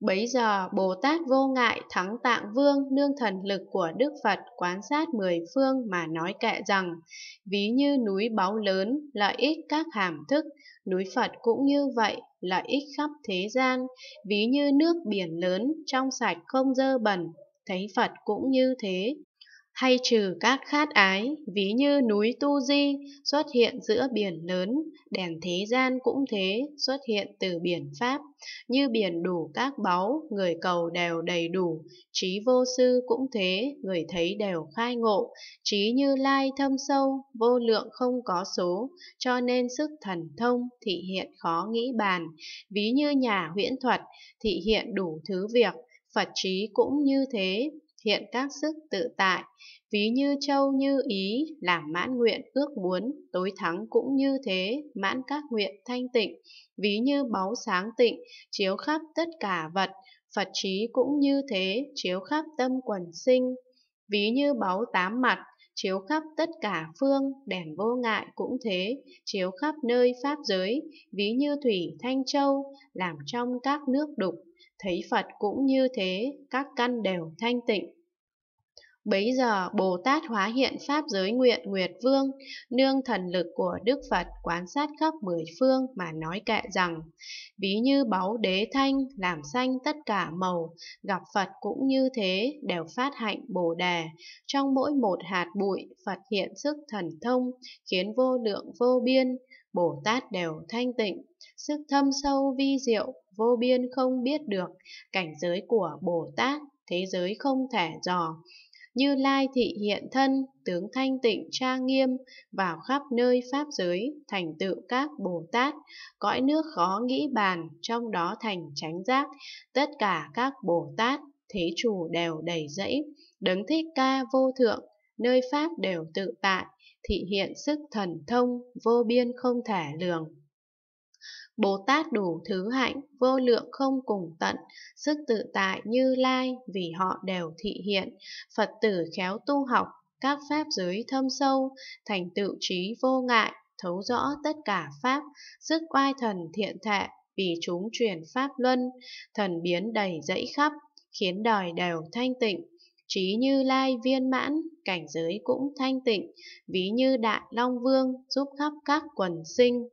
Bấy giờ Bồ Tát Vô Ngại Thắng Tạng Vương nương thần lực của Đức Phật quán sát mười phương mà nói kệ rằng, ví như núi báu lớn, lợi ích các hàm thức, núi Phật cũng như vậy, lợi ích khắp thế gian, ví như nước biển lớn, trong sạch không dơ bẩn, thấy Phật cũng như thế, hay trừ các khát ái, ví như núi Tu Di xuất hiện giữa biển lớn, đèn thế gian cũng thế, xuất hiện từ biển Pháp, như biển đủ các báu, người cầu đều đầy đủ, trí vô sư cũng thế, người thấy đều khai ngộ, trí như lai thâm sâu, vô lượng không có số, cho nên sức thần thông thị hiện khó nghĩ bàn, ví như nhà huyễn thuật thị hiện đủ thứ việc, Phật trí cũng như thế, hiện các sức tự tại, ví như châu như ý, làm mãn nguyện ước muốn, tối thắng cũng như thế, mãn các nguyện thanh tịnh, ví như báu sáng tịnh, chiếu khắp tất cả vật, Phật trí cũng như thế, chiếu khắp tâm quần sinh, ví như báu tám mặt, chiếu khắp tất cả phương, đèn vô ngại cũng thế, chiếu khắp nơi pháp giới, ví như thủy thanh châu, làm trong các nước đục, thấy Phật cũng như thế, các căn đều thanh tịnh, Bấy giờ Bồ Tát hóa hiện Pháp giới nguyện Nguyệt Vương, nương thần lực của Đức Phật quan sát khắp mười phương mà nói kệ rằng, ví như báu đế thanh làm xanh tất cả màu, gặp Phật cũng như thế, đều phát hạnh Bồ Đề. Trong mỗi một hạt bụi, Phật hiện sức thần thông, khiến vô lượng vô biên, Bồ Tát đều thanh tịnh, sức thâm sâu vi diệu, vô biên không biết được, cảnh giới của Bồ Tát, thế giới không thể dò, như Lai thị hiện thân, tướng thanh tịnh tra nghiêm, vào khắp nơi Pháp giới, thành tựu các Bồ Tát, cõi nước khó nghĩ bàn, trong đó thành chánh giác, tất cả các Bồ Tát, thế chủ đều đầy dẫy, đấng thích ca vô thượng, nơi Pháp đều tự tại, thị hiện sức thần thông, vô biên không thể lường. Bồ Tát đủ thứ hạnh, vô lượng không cùng tận, sức tự tại như lai vì họ đều thị hiện, Phật tử khéo tu học, các pháp giới thâm sâu, thành tựu trí vô ngại, thấu rõ tất cả pháp, sức oai thần thiện thệ, vì chúng truyền pháp luân, thần biến đầy dẫy khắp, khiến đời đều thanh tịnh, trí như lai viên mãn, cảnh giới cũng thanh tịnh, ví như đại long vương giúp khắp các quần sinh,